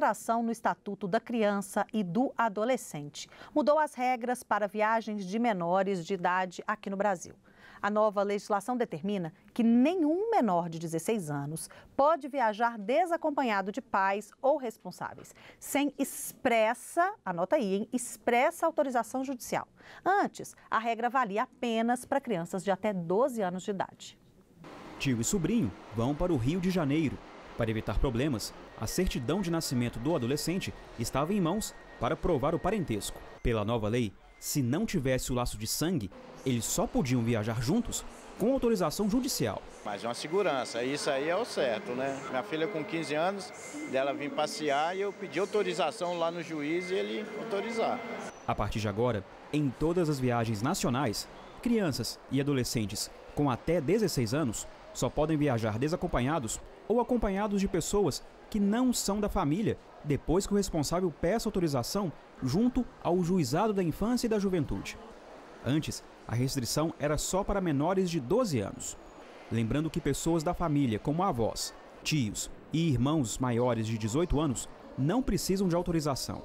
alteração no Estatuto da Criança e do Adolescente. Mudou as regras para viagens de menores de idade aqui no Brasil. A nova legislação determina que nenhum menor de 16 anos pode viajar desacompanhado de pais ou responsáveis, sem expressa, anota aí, hein, expressa autorização judicial. Antes, a regra valia apenas para crianças de até 12 anos de idade. Tio e sobrinho vão para o Rio de Janeiro para evitar problemas, a certidão de nascimento do adolescente estava em mãos para provar o parentesco. Pela nova lei, se não tivesse o laço de sangue, eles só podiam viajar juntos com autorização judicial. Mas é uma segurança, isso aí é o certo, né? Minha filha com 15 anos, dela vir passear e eu pedi autorização lá no juiz e ele autorizar. A partir de agora, em todas as viagens nacionais, Crianças e adolescentes com até 16 anos só podem viajar desacompanhados ou acompanhados de pessoas que não são da família, depois que o responsável peça autorização junto ao juizado da infância e da juventude. Antes, a restrição era só para menores de 12 anos. Lembrando que pessoas da família, como avós, tios e irmãos maiores de 18 anos, não precisam de autorização.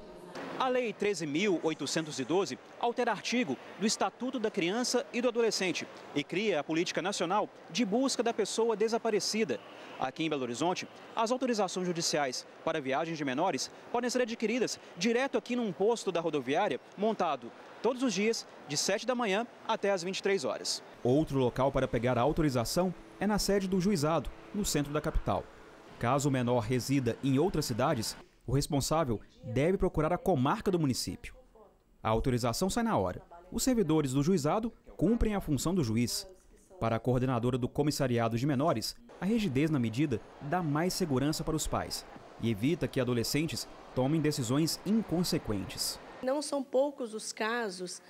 A Lei 13.812 altera artigo do Estatuto da Criança e do Adolescente e cria a Política Nacional de Busca da Pessoa Desaparecida. Aqui em Belo Horizonte, as autorizações judiciais para viagens de menores podem ser adquiridas direto aqui num posto da rodoviária montado todos os dias, de 7 da manhã até as 23 horas. Outro local para pegar a autorização é na sede do juizado, no centro da capital. Caso o menor resida em outras cidades, o responsável deve procurar a comarca do município. A autorização sai na hora. Os servidores do juizado cumprem a função do juiz. Para a coordenadora do Comissariado de Menores, a rigidez na medida dá mais segurança para os pais e evita que adolescentes tomem decisões inconsequentes. Não são poucos os casos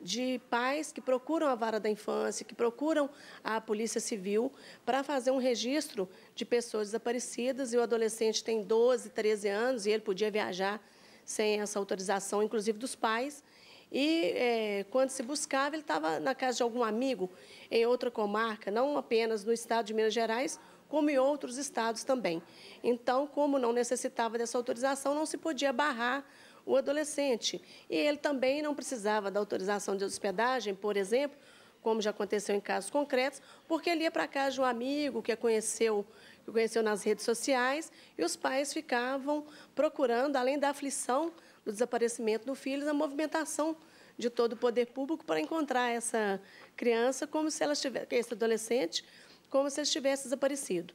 de pais que procuram a vara da infância, que procuram a polícia civil para fazer um registro de pessoas desaparecidas e o adolescente tem 12, 13 anos e ele podia viajar sem essa autorização, inclusive dos pais. E é, quando se buscava, ele estava na casa de algum amigo em outra comarca, não apenas no estado de Minas Gerais, como em outros estados também. Então, como não necessitava dessa autorização, não se podia barrar o adolescente. E ele também não precisava da autorização de hospedagem, por exemplo, como já aconteceu em casos concretos, porque ele ia para casa de um amigo que conheceu, que conheceu nas redes sociais e os pais ficavam procurando, além da aflição do desaparecimento do filho, a movimentação de todo o poder público para encontrar essa criança, como se ela estivesse, esse adolescente, como se ele estivesse desaparecido.